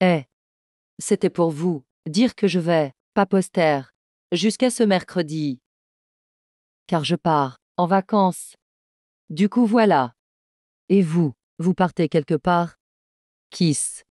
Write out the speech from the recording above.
Eh. C'était pour vous, dire que je vais, pas poster, jusqu'à ce mercredi. Car je pars, en vacances. Du coup voilà. Et vous, vous partez quelque part Kiss.